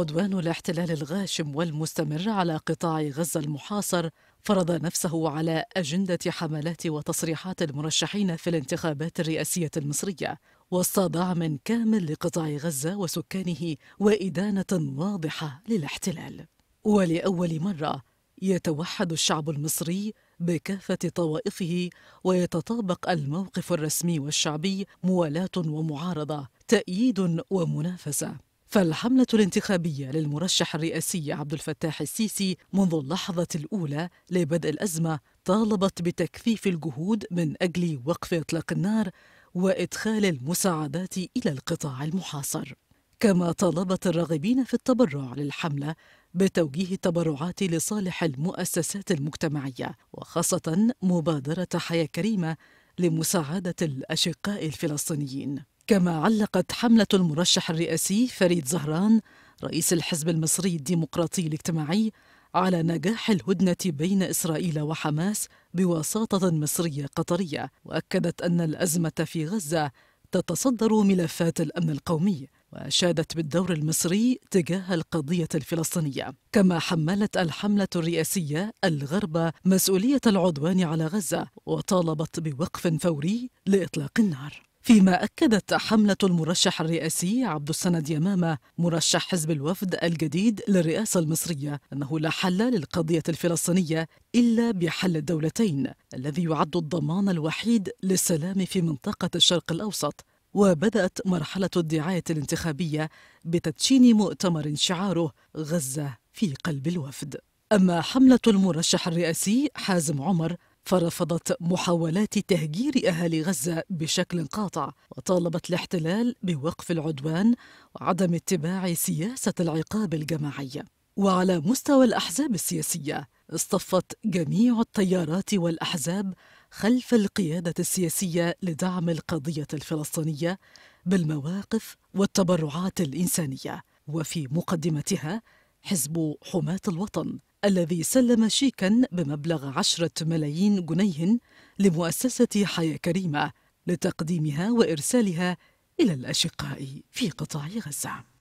عدوان الاحتلال الغاشم والمستمر على قطاع غزة المحاصر فرض نفسه على أجندة حملات وتصريحات المرشحين في الانتخابات الرئاسية المصرية وسط دعم كامل لقطاع غزة وسكانه وإدانة واضحة للاحتلال ولأول مرة يتوحد الشعب المصري بكافة طوائفه ويتطابق الموقف الرسمي والشعبي موالاة ومعارضة تأييد ومنافسة فالحملة الانتخابية للمرشح الرئاسي عبد الفتاح السيسي منذ اللحظة الأولى لبدء الأزمة طالبت بتكثيف الجهود من أجل وقف إطلاق النار وإدخال المساعدات إلى القطاع المحاصر كما طالبت الراغبين في التبرع للحملة بتوجيه التبرعات لصالح المؤسسات المجتمعية وخاصة مبادرة حياة كريمة لمساعدة الأشقاء الفلسطينيين كما علقت حملة المرشح الرئاسي فريد زهران رئيس الحزب المصري الديمقراطي الاجتماعي على نجاح الهدنة بين إسرائيل وحماس بوساطة مصرية قطرية، وأكدت أن الأزمة في غزة تتصدر ملفات الأمن القومي، وأشادت بالدور المصري تجاه القضية الفلسطينية، كما حملت الحملة الرئاسية الغرب مسؤولية العدوان على غزة، وطالبت بوقف فوري لإطلاق النار. فيما أكدت حملة المرشح الرئاسي عبد السند يمامة مرشح حزب الوفد الجديد للرئاسة المصرية أنه لا حل للقضية الفلسطينية إلا بحل الدولتين الذي يعد الضمان الوحيد للسلام في منطقة الشرق الأوسط وبدأت مرحلة الدعاية الانتخابية بتدشين مؤتمر شعاره غزة في قلب الوفد أما حملة المرشح الرئاسي حازم عمر فرفضت محاولات تهجير اهالي غزه بشكل قاطع وطالبت الاحتلال بوقف العدوان وعدم اتباع سياسه العقاب الجماعي وعلى مستوى الاحزاب السياسيه اصطفت جميع التيارات والاحزاب خلف القياده السياسيه لدعم القضيه الفلسطينيه بالمواقف والتبرعات الانسانيه وفي مقدمتها حزب حماه الوطن الذي سلم شيكا بمبلغ عشرة ملايين جنيه لمؤسسة حياة كريمة لتقديمها وإرسالها إلى الأشقاء في قطاع غزة